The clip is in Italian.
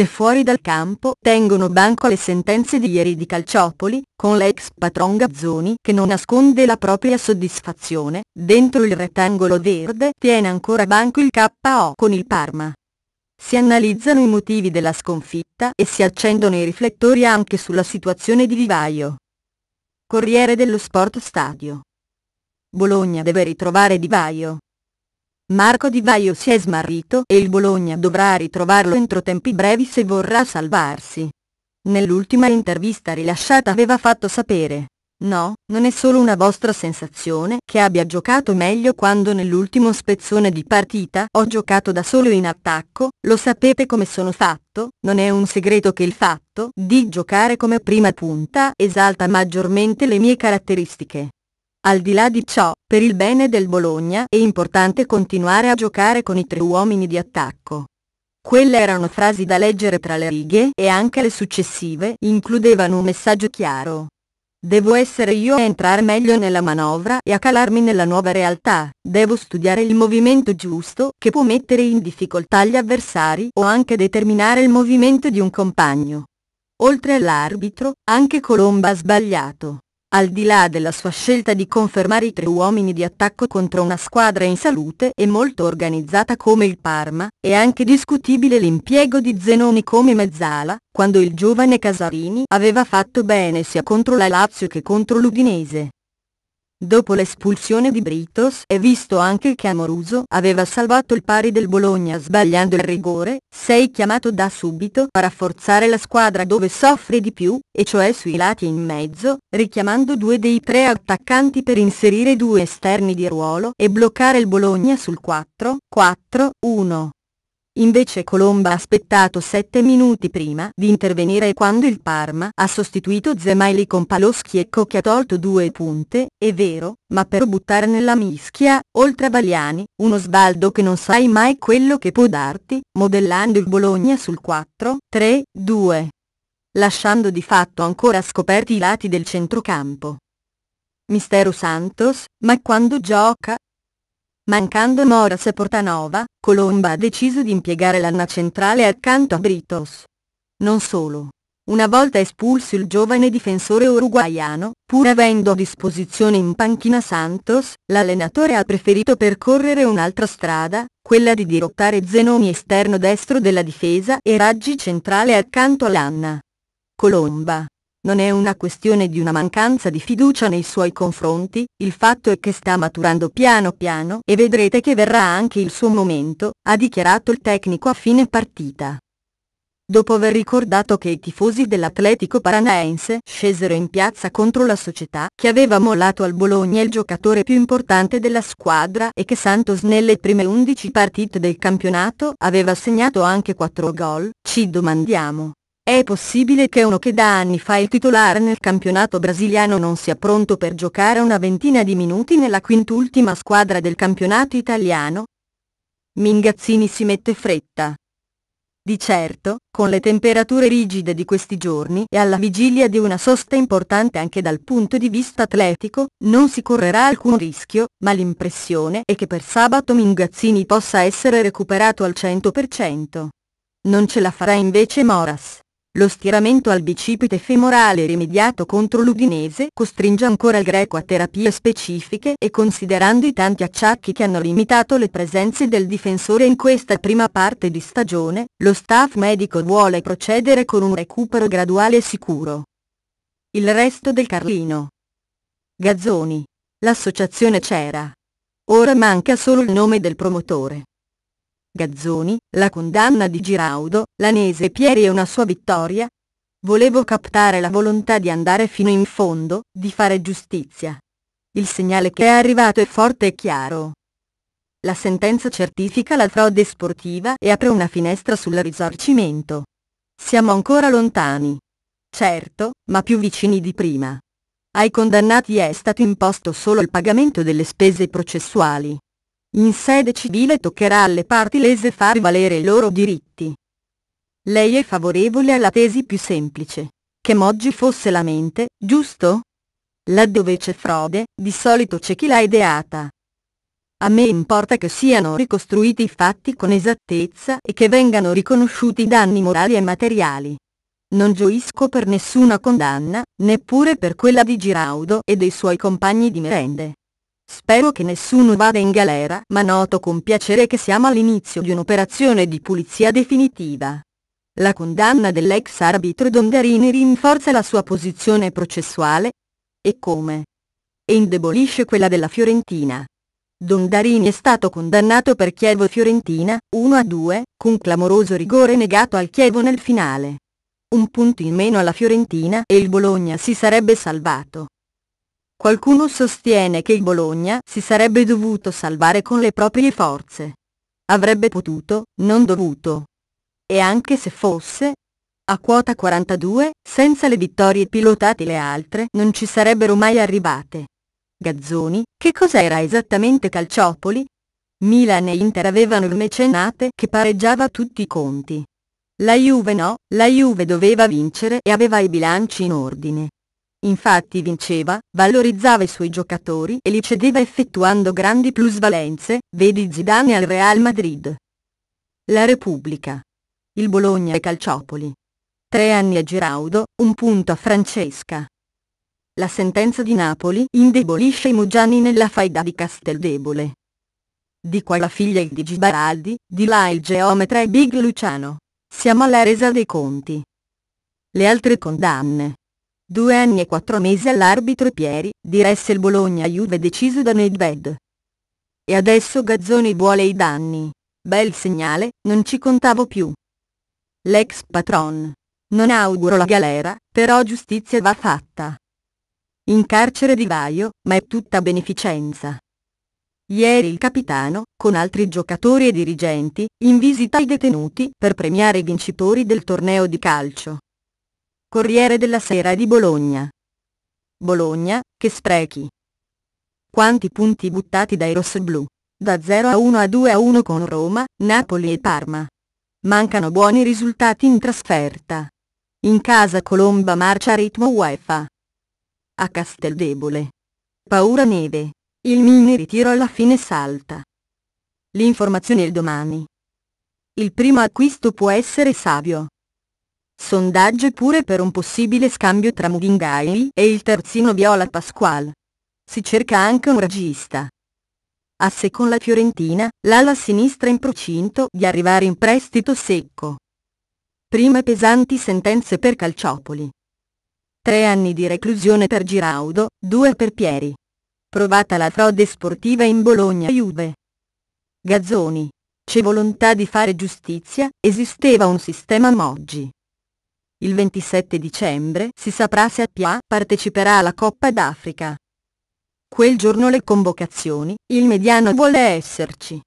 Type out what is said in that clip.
se fuori dal campo tengono banco le sentenze di ieri di Calciopoli, con l'ex patron Gazzoni che non nasconde la propria soddisfazione, dentro il rettangolo verde tiene ancora banco il KO con il Parma. Si analizzano i motivi della sconfitta e si accendono i riflettori anche sulla situazione di Vivaio. Corriere dello Sport Stadio Bologna deve ritrovare Di Vaio. Marco Di Vaio si è smarrito e il Bologna dovrà ritrovarlo entro tempi brevi se vorrà salvarsi. Nell'ultima intervista rilasciata aveva fatto sapere. No, non è solo una vostra sensazione che abbia giocato meglio quando nell'ultimo spezzone di partita ho giocato da solo in attacco, lo sapete come sono fatto, non è un segreto che il fatto di giocare come prima punta esalta maggiormente le mie caratteristiche. Al di là di ciò, per il bene del Bologna è importante continuare a giocare con i tre uomini di attacco. Quelle erano frasi da leggere tra le righe e anche le successive includevano un messaggio chiaro. Devo essere io a entrare meglio nella manovra e a calarmi nella nuova realtà, devo studiare il movimento giusto che può mettere in difficoltà gli avversari o anche determinare il movimento di un compagno. Oltre all'arbitro, anche Colomba ha sbagliato. Al di là della sua scelta di confermare i tre uomini di attacco contro una squadra in salute e molto organizzata come il Parma, è anche discutibile l'impiego di Zenoni come mezzala, quando il giovane Casarini aveva fatto bene sia contro la Lazio che contro l'Udinese. Dopo l'espulsione di Britos è visto anche che Amoruso aveva salvato il pari del Bologna sbagliando il rigore, sei chiamato da subito a rafforzare la squadra dove soffre di più, e cioè sui lati in mezzo, richiamando due dei tre attaccanti per inserire due esterni di ruolo e bloccare il Bologna sul 4-4-1. Invece Colomba ha aspettato 7 minuti prima di intervenire quando il Parma ha sostituito Zemaili con Paloschiecco che ha tolto due punte, è vero, ma per buttare nella mischia, oltre a Baliani, uno sbaldo che non sai mai quello che può darti, modellando il Bologna sul 4-3-2 lasciando di fatto ancora scoperti i lati del centrocampo. Mistero Santos, ma quando gioca, Mancando Moras e Portanova, Colomba ha deciso di impiegare l'anna centrale accanto a Britos. Non solo. Una volta espulso il giovane difensore uruguaiano, pur avendo a disposizione in panchina Santos, l'allenatore ha preferito percorrere un'altra strada, quella di dirottare Zenoni esterno destro della difesa e Raggi centrale accanto all'Anna. Colomba, non è una questione di una mancanza di fiducia nei suoi confronti, il fatto è che sta maturando piano piano e vedrete che verrà anche il suo momento, ha dichiarato il tecnico a fine partita. Dopo aver ricordato che i tifosi dell'Atletico Paranaense scesero in piazza contro la società che aveva mollato al Bologna il giocatore più importante della squadra e che Santos nelle prime 11 partite del campionato aveva segnato anche 4 gol, ci domandiamo è possibile che uno che da anni fa il titolare nel campionato brasiliano non sia pronto per giocare una ventina di minuti nella quintultima squadra del campionato italiano? Mingazzini si mette fretta. Di certo, con le temperature rigide di questi giorni e alla vigilia di una sosta importante anche dal punto di vista atletico, non si correrà alcun rischio, ma l'impressione è che per sabato Mingazzini possa essere recuperato al 100%. Non ce la farà invece Moras. Lo stiramento al bicipite femorale rimediato contro l'Udinese costringe ancora il greco a terapie specifiche e considerando i tanti acciacchi che hanno limitato le presenze del difensore in questa prima parte di stagione, lo staff medico vuole procedere con un recupero graduale e sicuro. Il resto del Carlino. Gazzoni. L'associazione c'era. Ora manca solo il nome del promotore. Gazzoni, la condanna di Giraudo, l'anese Pieri e una sua vittoria. Volevo captare la volontà di andare fino in fondo, di fare giustizia. Il segnale che è arrivato è forte e chiaro. La sentenza certifica la frode sportiva e apre una finestra sul risarcimento. Siamo ancora lontani. Certo, ma più vicini di prima. Ai condannati è stato imposto solo il pagamento delle spese processuali. In sede civile toccherà alle parti lese far valere i loro diritti. Lei è favorevole alla tesi più semplice, che Moggi fosse la mente, giusto? Laddove c'è frode, di solito c'è chi l'ha ideata. A me importa che siano ricostruiti i fatti con esattezza e che vengano riconosciuti i danni morali e materiali. Non gioisco per nessuna condanna, neppure per quella di Giraudo e dei suoi compagni di merende. Spero che nessuno vada in galera, ma noto con piacere che siamo all'inizio di un'operazione di pulizia definitiva. La condanna dell'ex arbitro Dondarini rinforza la sua posizione processuale, e come? E indebolisce quella della Fiorentina. Dondarini è stato condannato per Chievo Fiorentina, 1-2, con clamoroso rigore negato al Chievo nel finale. Un punto in meno alla Fiorentina e il Bologna si sarebbe salvato. Qualcuno sostiene che il Bologna si sarebbe dovuto salvare con le proprie forze. Avrebbe potuto, non dovuto. E anche se fosse, a quota 42, senza le vittorie pilotate le altre non ci sarebbero mai arrivate. Gazzoni, che cos'era esattamente Calciopoli? Milan e Inter avevano il mecenate che pareggiava tutti i conti. La Juve no, la Juve doveva vincere e aveva i bilanci in ordine. Infatti vinceva, valorizzava i suoi giocatori e li cedeva effettuando grandi plusvalenze, vedi Zidane al Real Madrid. La Repubblica. Il Bologna e Calciopoli. Tre anni a Giraudo, un punto a Francesca. La sentenza di Napoli indebolisce i Mugiani nella faida di Casteldebole. Di qua la figlia di Gibaraldi, di là il geometra e Big Luciano. Siamo alla resa dei conti. Le altre condanne. Due anni e quattro mesi all'arbitro Pieri, diresse il Bologna Juve deciso da Nedved. E adesso Gazzoni vuole i danni. Bel segnale, non ci contavo più. L'ex patron. Non auguro la galera, però giustizia va fatta. In carcere di Vaio, ma è tutta beneficenza. Ieri il capitano, con altri giocatori e dirigenti, in visita ai detenuti per premiare i vincitori del torneo di calcio. Corriere della Sera di Bologna. Bologna, che sprechi. Quanti punti buttati dai rossoblù. Da 0 a 1 a 2 a 1 con Roma, Napoli e Parma. Mancano buoni risultati in trasferta. In casa Colomba marcia a ritmo UEFA. A Casteldebole. Paura neve. Il mini ritiro alla fine salta. L'informazione è il domani. Il primo acquisto può essere savio. Sondaggio pure per un possibile scambio tra Mughingai e il terzino Viola Pasqual. Si cerca anche un regista. Asse con la Fiorentina, l'ala sinistra in procinto di arrivare in prestito secco. Prime pesanti sentenze per Calciopoli. Tre anni di reclusione per Giraudo, due per Pieri. Provata la frode sportiva in Bologna-Juve. Gazzoni. C'è volontà di fare giustizia, esisteva un sistema Moggi. Il 27 dicembre si saprà se Appia parteciperà alla Coppa d'Africa. Quel giorno le convocazioni, il mediano vuole esserci.